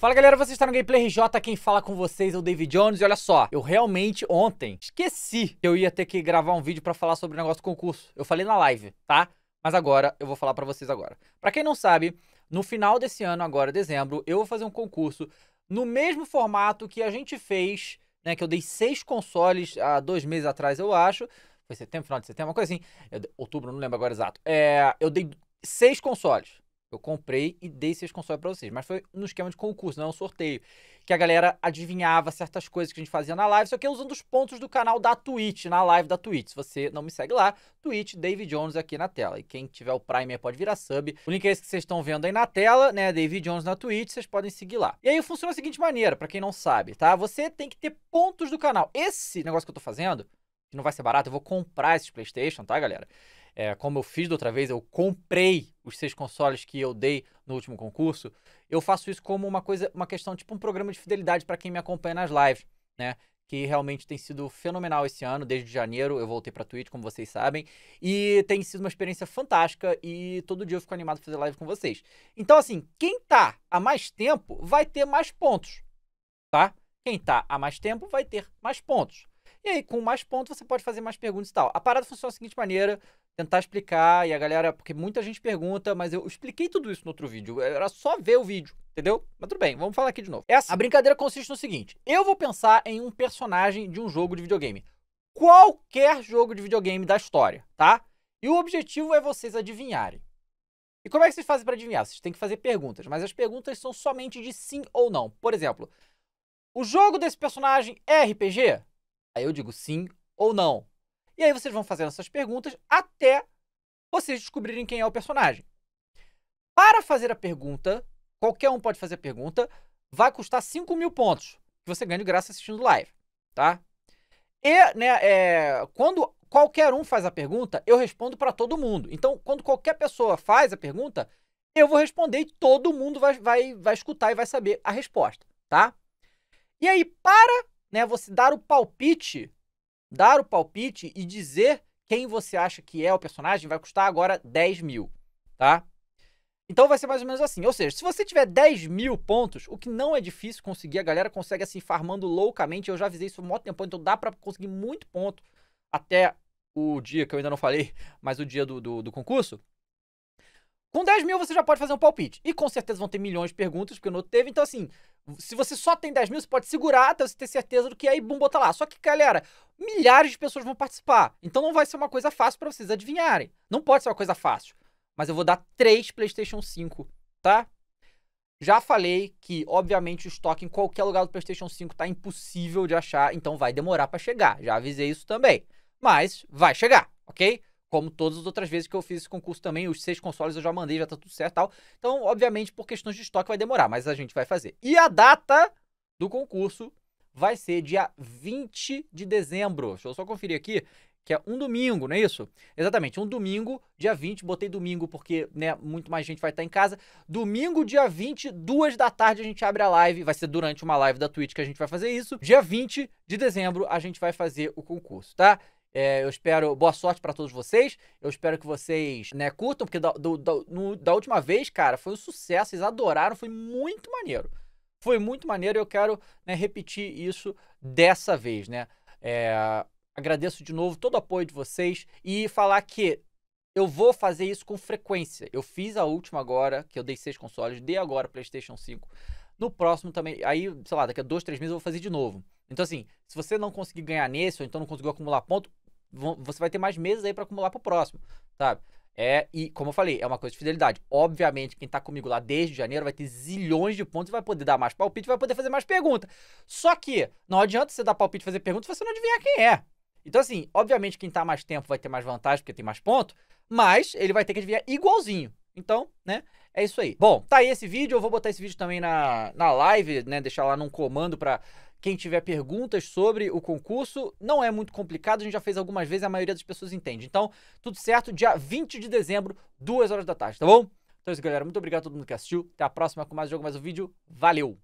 Fala galera, você está no Gameplay RJ, quem fala com vocês é o David Jones e olha só, eu realmente ontem esqueci que eu ia ter que gravar um vídeo para falar sobre o negócio do concurso. Eu falei na live, tá? Mas agora eu vou falar para vocês agora. Para quem não sabe, no final desse ano, agora dezembro, eu vou fazer um concurso no mesmo formato que a gente fez, né, que eu dei seis consoles há dois meses atrás, eu acho. Foi setembro, final de setembro, uma coisa assim. Eu, outubro, não lembro agora exato. É, eu dei seis consoles eu comprei e dei esses consoles para vocês. Mas foi no esquema de concurso, não é um sorteio. Que a galera adivinhava certas coisas que a gente fazia na live, só que usando os pontos do canal da Twitch, na live da Twitch. Se você não me segue lá, Twitch, David Jones aqui na tela. E quem tiver o Prime pode virar sub. O link é esse que vocês estão vendo aí na tela, né? David Jones na Twitch, vocês podem seguir lá. E aí funciona da seguinte maneira, para quem não sabe, tá? Você tem que ter pontos do canal. Esse negócio que eu tô fazendo, que não vai ser barato, eu vou comprar esses PlayStation, tá, galera? é, como eu fiz da outra vez, eu comprei os seis consoles que eu dei no último concurso, eu faço isso como uma coisa, uma questão, tipo um programa de fidelidade para quem me acompanha nas lives, né? Que realmente tem sido fenomenal esse ano, desde janeiro eu voltei para Twitch, como vocês sabem, e tem sido uma experiência fantástica e todo dia eu fico animado a fazer live com vocês. Então, assim, quem tá há mais tempo vai ter mais pontos, tá? Quem tá há mais tempo vai ter mais pontos. E aí, com mais pontos, você pode fazer mais perguntas e tal. A parada funciona da seguinte maneira: tentar explicar e a galera, porque muita gente pergunta, mas eu expliquei tudo isso no outro vídeo, era só ver o vídeo, entendeu? Mas tudo bem, vamos falar aqui de novo. Essa, é assim, a brincadeira consiste no seguinte, eu vou pensar em um personagem de um jogo de videogame, qualquer jogo de videogame da história, tá? E o objetivo é vocês adivinharem. E como é que vocês fazem para adivinhar? Vocês têm que fazer perguntas, mas as perguntas são somente de sim ou não. Por exemplo, o jogo desse personagem é RPG? Aí eu digo sim ou não. E aí vocês vão fazendo essas perguntas até vocês descobrirem quem é o personagem. Para fazer a pergunta, qualquer um pode fazer a pergunta, vai custar 5 mil pontos que você ganha de graça assistindo live, tá? E, né, é, quando qualquer um faz a pergunta, eu respondo para todo mundo. Então, quando qualquer pessoa faz a pergunta, eu vou responder e todo mundo vai, vai, vai escutar e vai saber a resposta, tá? E aí, para né, você dar o palpite dar o palpite e dizer quem você acha que é o personagem vai custar agora 10 mil, tá? Então vai ser mais ou menos assim. Ou seja, se você tiver 10 mil pontos, o que não é difícil conseguir, a galera consegue assim, farmando loucamente. Eu já avisei isso há muito tempo, então dá para conseguir muito ponto até o dia que eu ainda não falei, mas o dia do, do, do concurso. Com 10 mil você já pode fazer um palpite. E com certeza vão ter milhões de perguntas, porque eu não teve. Então, assim, se você só tem 10 mil, você pode segurar até você ter certeza do que é e bum, botar lá. Só que, galera, milhares de pessoas vão participar. Então não vai ser uma coisa fácil para vocês adivinharem. Não pode ser uma coisa fácil. Mas eu vou dar 3 PlayStation 5, tá? Já falei que, obviamente, o estoque em qualquer lugar do PlayStation 5 tá impossível de achar, então vai demorar para chegar. Já avisei isso também. Mas vai chegar, ok? como todas as outras vezes que eu fiz esse concurso também, os seis consoles eu já mandei, já tá tudo certo e tal. Então, obviamente, por questões de estoque vai demorar, mas a gente vai fazer. E a data do concurso vai ser dia 20 de dezembro. Deixa eu só conferir aqui, que é um domingo, não é isso? Exatamente, um domingo, dia 20. Botei domingo porque, né, muito mais gente vai estar em casa. Domingo, dia 20, duas da tarde, a gente abre a live. Vai ser durante uma live da Twitch que a gente vai fazer isso. Dia 20 de dezembro, a gente vai fazer o concurso, tá? É, eu espero boa sorte para todos vocês. Eu espero que vocês né, curtam, porque da, do, da, no, da última vez, cara, foi um sucesso. Vocês adoraram, foi muito maneiro. Foi muito maneiro e eu quero né, repetir isso dessa vez, né? É, agradeço de novo todo o apoio de vocês e falar que eu vou fazer isso com frequência. Eu fiz a última agora, que eu dei seis consoles, dei agora PlayStation 5. No próximo também, aí, sei lá, daqui a dois, três meses eu vou fazer de novo. Então, assim, se você não conseguir ganhar nesse, ou então não conseguiu acumular ponto, você vai ter mais meses aí para acumular pro próximo, sabe? É, e como eu falei, é uma coisa de fidelidade. Obviamente, quem tá comigo lá desde janeiro vai ter zilhões de pontos, vai poder dar mais palpite, vai poder fazer mais pergunta. Só que não adianta você dar palpite e fazer pergunta se você não adivinhar quem é. Então, assim, obviamente, quem tá mais tempo vai ter mais vantagem, porque tem mais ponto, mas ele vai ter que adivinhar igualzinho. Então, né, é isso aí. Bom, tá aí esse vídeo, eu vou botar esse vídeo também na, na live, né, deixar lá num comando pra quem tiver perguntas sobre o concurso, não é muito complicado, a gente já fez algumas vezes, a maioria das pessoas entende. Então, tudo certo, dia 20 de dezembro, duas horas da tarde, tá bom? Então é isso, galera. Muito obrigado a todo mundo que assistiu. Até a próxima com mais um jogo, mais um vídeo. Valeu!